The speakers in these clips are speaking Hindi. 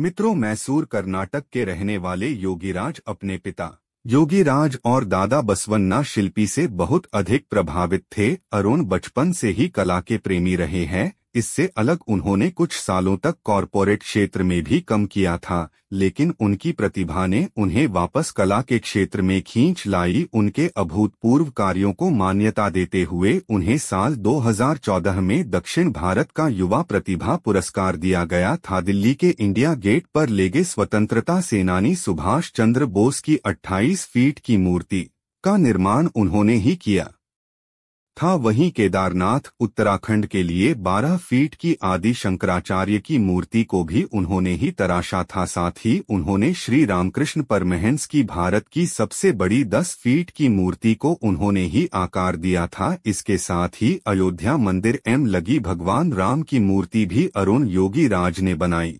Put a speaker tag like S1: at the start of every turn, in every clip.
S1: मित्रों मैसूर कर्नाटक के रहने वाले योगीराज अपने पिता योगीराज और दादा बसवन्ना शिल्पी से बहुत अधिक प्रभावित थे अरुण बचपन से ही कला के प्रेमी रहे हैं इससे अलग उन्होंने कुछ सालों तक कॉरपोरेट क्षेत्र में भी कम किया था लेकिन उनकी प्रतिभा ने उन्हें वापस कला के क्षेत्र में खींच लाई उनके अभूतपूर्व कार्यों को मान्यता देते हुए उन्हें साल 2014 में दक्षिण भारत का युवा प्रतिभा पुरस्कार दिया गया था दिल्ली के इंडिया गेट पर लेगे स्वतंत्रता सेनानी सुभाष चंद्र बोस की 28 फीट की मूर्ति का निर्माण उन्होंने ही किया था वहीं केदारनाथ उत्तराखंड के लिए 12 फीट की आदि शंकराचार्य की मूर्ति को भी उन्होंने ही तराशा था साथ ही उन्होंने श्री रामकृष्ण परमहंस की भारत की सबसे बड़ी 10 फीट की मूर्ति को उन्होंने ही आकार दिया था इसके साथ ही अयोध्या मंदिर एम लगी भगवान राम की मूर्ति भी अरुण योगी राज ने बनाई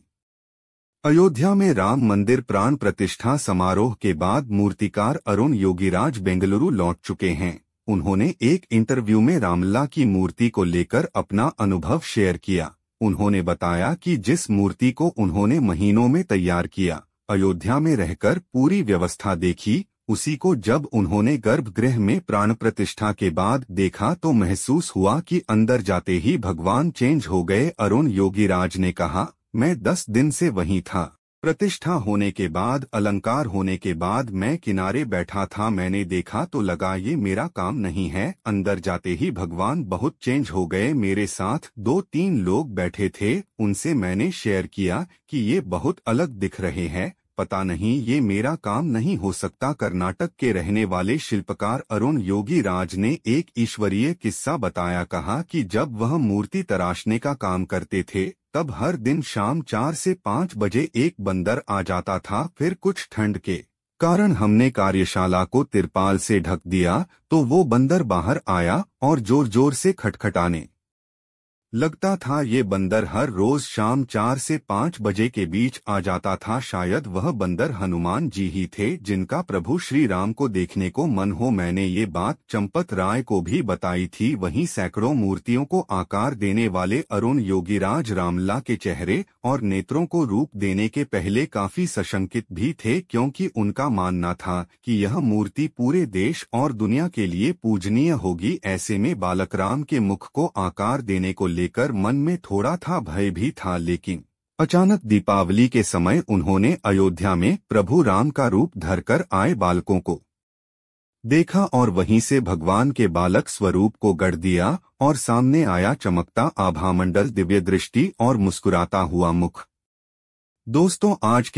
S1: अयोध्या में राम मंदिर प्राण प्रतिष्ठा समारोह के बाद मूर्तिकार अरुण योगीराज बेंगलुरु लौट चुके हैं उन्होंने एक इंटरव्यू में रामला की मूर्ति को लेकर अपना अनुभव शेयर किया उन्होंने बताया कि जिस मूर्ति को उन्होंने महीनों में तैयार किया अयोध्या में रहकर पूरी व्यवस्था देखी उसी को जब उन्होंने गर्भगृह में प्राण प्रतिष्ठा के बाद देखा तो महसूस हुआ कि अंदर जाते ही भगवान चेंज हो गए अरुण योगीराज ने कहा मैं दस दिन से वहीं था प्रतिष्ठा होने के बाद अलंकार होने के बाद मैं किनारे बैठा था मैंने देखा तो लगा ये मेरा काम नहीं है अंदर जाते ही भगवान बहुत चेंज हो गए मेरे साथ दो तीन लोग बैठे थे उनसे मैंने शेयर किया कि ये बहुत अलग दिख रहे हैं पता नहीं ये मेरा काम नहीं हो सकता कर्नाटक के रहने वाले शिल्पकार अरुण योगी राज ने एक ईश्वरीय किस्सा बताया कहा कि जब वह मूर्ति तराशने का काम करते थे तब हर दिन शाम चार से पाँच बजे एक बंदर आ जाता था फिर कुछ ठंड के कारण हमने कार्यशाला को तिरपाल से ढक दिया तो वो बंदर बाहर आया और जोर जोर से खटखटाने लगता था ये बंदर हर रोज शाम चार से पाँच बजे के बीच आ जाता था शायद वह बंदर हनुमान जी ही थे जिनका प्रभु श्री राम को देखने को मन हो मैंने ये बात चंपत राय को भी बताई थी वहीं सैकड़ों मूर्तियों को आकार देने वाले अरुण योगीराज रामला के चेहरे और नेत्रों को रूप देने के पहले काफी सशंकित भी थे क्योंकि उनका मानना था की यह मूर्ति पूरे देश और दुनिया के लिए पूजनीय होगी ऐसे में बालक राम के मुख को आकार देने को लेकर मन में थोड़ा था भय भी था लेकिन अचानक दीपावली के समय उन्होंने अयोध्या में प्रभु राम का रूप धरकर आए बालकों को देखा और वहीं से भगवान के बालक स्वरूप को गढ़ दिया और सामने आया चमकता आभामंडल दिव्य दृष्टि और मुस्कुराता हुआ मुख दोस्तों आज के